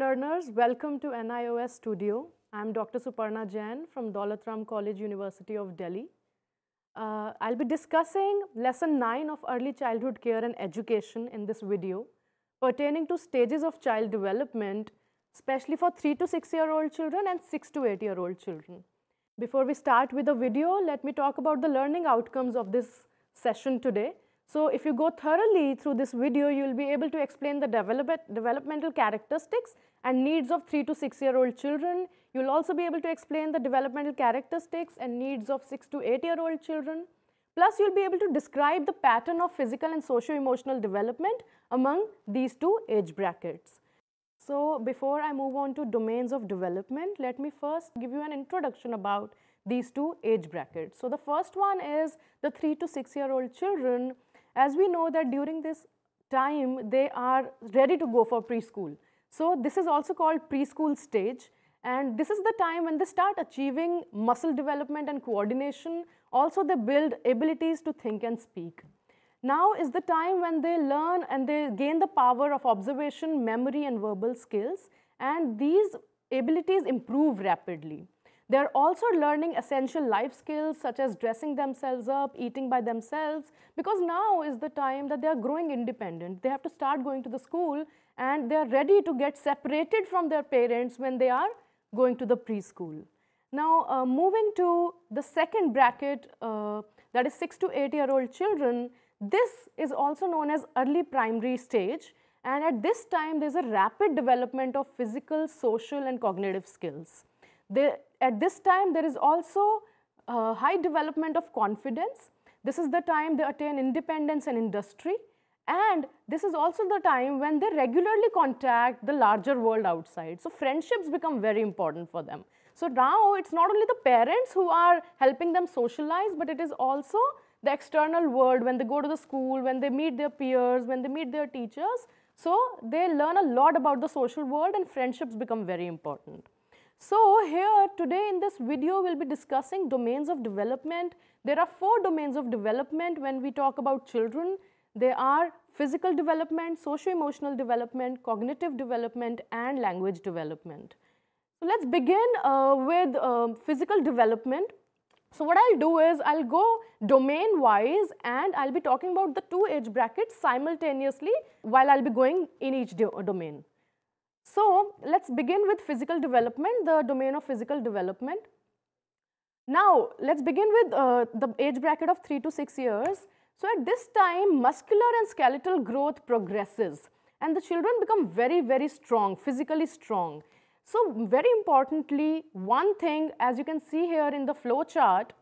learners, welcome to NIOS Studio. I'm Dr. Suparna Jain from Daulat Ram College, University of Delhi. Uh, I'll be discussing lesson 9 of early childhood care and education in this video pertaining to stages of child development, especially for 3 to 6 year old children and 6 to 8 year old children. Before we start with the video, let me talk about the learning outcomes of this session today. So if you go thoroughly through this video, you'll be able to explain the develop developmental characteristics and needs of 3 to 6 year old children. You'll also be able to explain the developmental characteristics and needs of 6 to 8 year old children. Plus, you'll be able to describe the pattern of physical and socio-emotional development among these two age brackets. So before I move on to domains of development, let me first give you an introduction about these two age brackets. So the first one is the 3 to 6 year old children as we know that during this time, they are ready to go for preschool. So this is also called preschool stage. And this is the time when they start achieving muscle development and coordination. Also, they build abilities to think and speak. Now is the time when they learn and they gain the power of observation, memory, and verbal skills. And these abilities improve rapidly. They're also learning essential life skills such as dressing themselves up, eating by themselves, because now is the time that they are growing independent. They have to start going to the school and they are ready to get separated from their parents when they are going to the preschool. Now, uh, moving to the second bracket, uh, that is 6 to 8 year old children, this is also known as early primary stage and at this time there is a rapid development of physical, social and cognitive skills at this time, there is also a uh, high development of confidence. This is the time they attain independence and industry. And this is also the time when they regularly contact the larger world outside. So friendships become very important for them. So now it's not only the parents who are helping them socialize, but it is also the external world when they go to the school, when they meet their peers, when they meet their teachers. So they learn a lot about the social world and friendships become very important. So here today in this video we'll be discussing domains of development. There are four domains of development when we talk about children. They are physical development, socio-emotional development, cognitive development and language development. So let's begin uh, with uh, physical development. So what I'll do is I'll go domain wise and I'll be talking about the two age brackets simultaneously while I'll be going in each do domain. So let's begin with physical development, the domain of physical development. Now let's begin with uh, the age bracket of 3 to 6 years. So at this time, muscular and skeletal growth progresses and the children become very, very strong, physically strong. So very importantly, one thing as you can see here in the flow chart,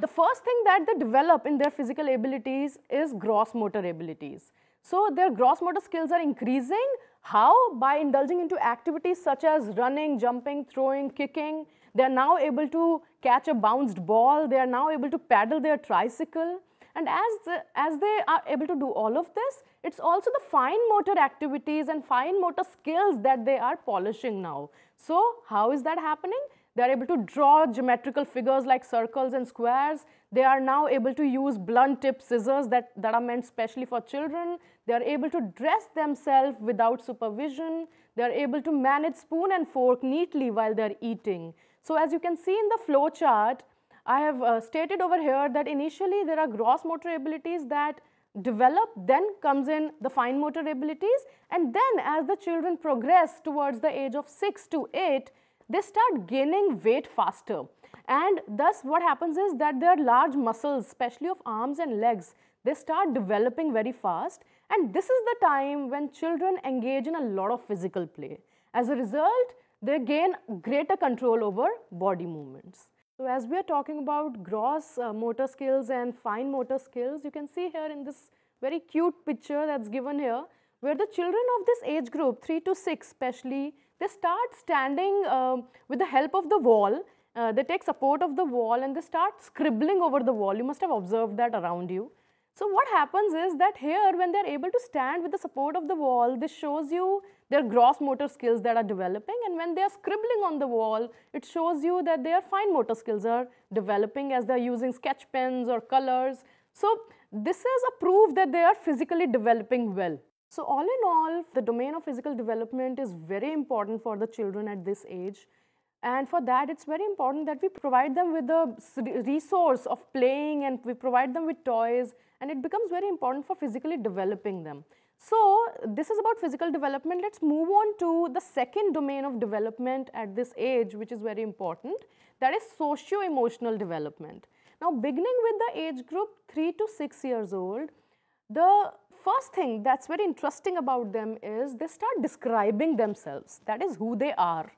the first thing that they develop in their physical abilities is gross motor abilities. So their gross motor skills are increasing how? By indulging into activities such as running, jumping, throwing, kicking. They are now able to catch a bounced ball. They are now able to paddle their tricycle. And as, the, as they are able to do all of this, it's also the fine motor activities and fine motor skills that they are polishing now. So how is that happening? They are able to draw geometrical figures like circles and squares. They are now able to use blunt tip scissors that, that are meant specially for children. They are able to dress themselves without supervision. They are able to manage spoon and fork neatly while they are eating. So as you can see in the flow chart, I have uh, stated over here that initially there are gross motor abilities that develop, then comes in the fine motor abilities and then as the children progress towards the age of 6 to 8, they start gaining weight faster. And thus what happens is that their large muscles, especially of arms and legs, they start developing very fast. And this is the time when children engage in a lot of physical play. As a result, they gain greater control over body movements. So as we are talking about gross uh, motor skills and fine motor skills, you can see here in this very cute picture that's given here, where the children of this age group, 3 to 6 especially, they start standing um, with the help of the wall. Uh, they take support of the wall and they start scribbling over the wall. You must have observed that around you. So what happens is that here when they're able to stand with the support of the wall, this shows you their gross motor skills that are developing and when they're scribbling on the wall, it shows you that their fine motor skills are developing as they're using sketch pens or colors. So this is a proof that they are physically developing well. So all in all, the domain of physical development is very important for the children at this age. And for that, it's very important that we provide them with the resource of playing and we provide them with toys and it becomes very important for physically developing them. So this is about physical development. Let's move on to the second domain of development at this age, which is very important. That is socio-emotional development. Now beginning with the age group 3 to 6 years old, the first thing that's very interesting about them is they start describing themselves, that is who they are.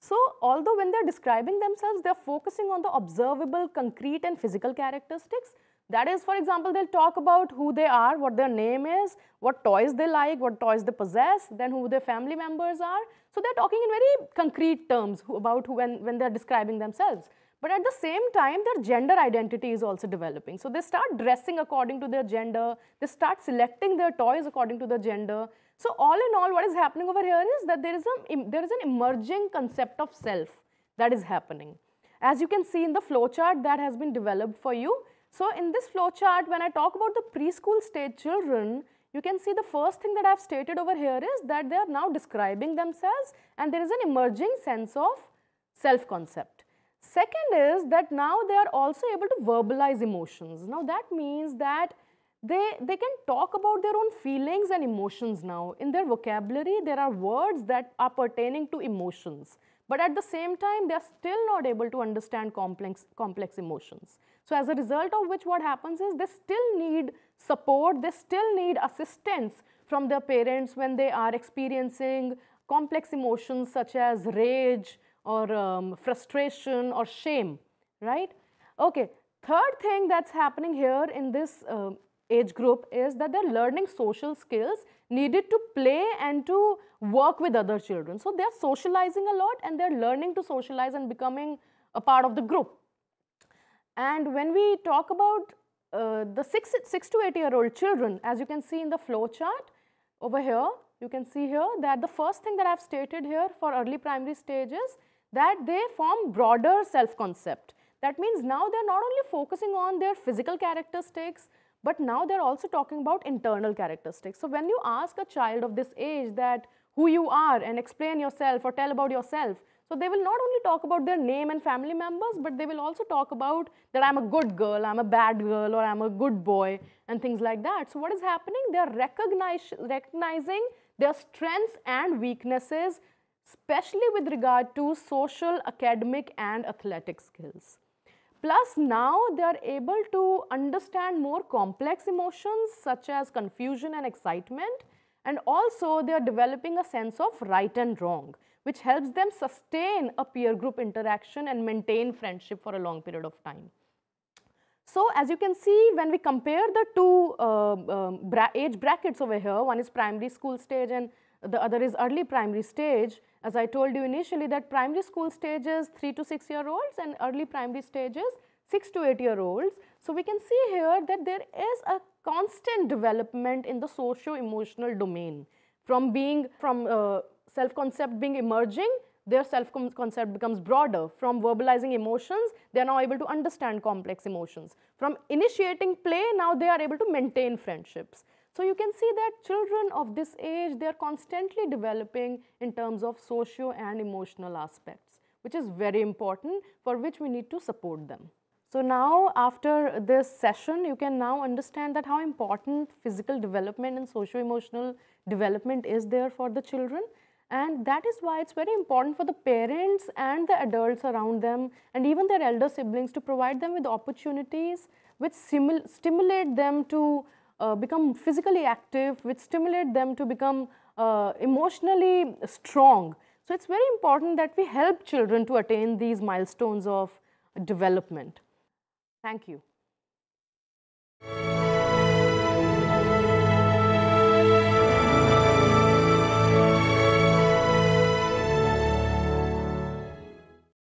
So although when they're describing themselves, they're focusing on the observable, concrete and physical characteristics. That is, for example, they'll talk about who they are, what their name is, what toys they like, what toys they possess, then who their family members are. So they're talking in very concrete terms about who, when, when they're describing themselves. But at the same time, their gender identity is also developing. So they start dressing according to their gender. They start selecting their toys according to their gender. So all in all, what is happening over here is that there is, a, there is an emerging concept of self that is happening. As you can see in the flowchart that has been developed for you. So in this flowchart, when I talk about the preschool stage children, you can see the first thing that I have stated over here is that they are now describing themselves and there is an emerging sense of self-concept. Second is that now they are also able to verbalize emotions. Now that means that they, they can talk about their own feelings and emotions now. In their vocabulary, there are words that are pertaining to emotions. But at the same time, they are still not able to understand complex, complex emotions. So as a result of which what happens is they still need support, they still need assistance from their parents when they are experiencing complex emotions such as rage, or um, frustration or shame, right? Okay, third thing that's happening here in this uh, age group is that they're learning social skills needed to play and to work with other children. So they're socializing a lot and they're learning to socialize and becoming a part of the group. And when we talk about uh, the six, six to eight year old children, as you can see in the flow chart over here, you can see here that the first thing that I've stated here for early primary stages. is that they form broader self-concept. That means now they're not only focusing on their physical characteristics, but now they're also talking about internal characteristics. So when you ask a child of this age that who you are and explain yourself or tell about yourself, so they will not only talk about their name and family members, but they will also talk about that I'm a good girl, I'm a bad girl, or I'm a good boy, and things like that. So what is happening? They're recognizing their strengths and weaknesses especially with regard to social, academic and athletic skills. Plus now they are able to understand more complex emotions such as confusion and excitement and also they are developing a sense of right and wrong which helps them sustain a peer group interaction and maintain friendship for a long period of time. So as you can see when we compare the two uh, um, bra age brackets over here one is primary school stage and the other is early primary stage. As I told you initially that primary school stage is 3 to 6 year olds and early primary stage is 6 to 8 year olds. So we can see here that there is a constant development in the socio-emotional domain from being from uh, self-concept being emerging their self-concept becomes broader. From verbalizing emotions, they are now able to understand complex emotions. From initiating play, now they are able to maintain friendships. So you can see that children of this age, they are constantly developing in terms of socio and emotional aspects, which is very important for which we need to support them. So now after this session, you can now understand that how important physical development and socio-emotional development is there for the children. And that is why it's very important for the parents and the adults around them and even their elder siblings to provide them with opportunities which stimulate them to uh, become physically active, which stimulate them to become uh, emotionally strong. So it's very important that we help children to attain these milestones of development. Thank you.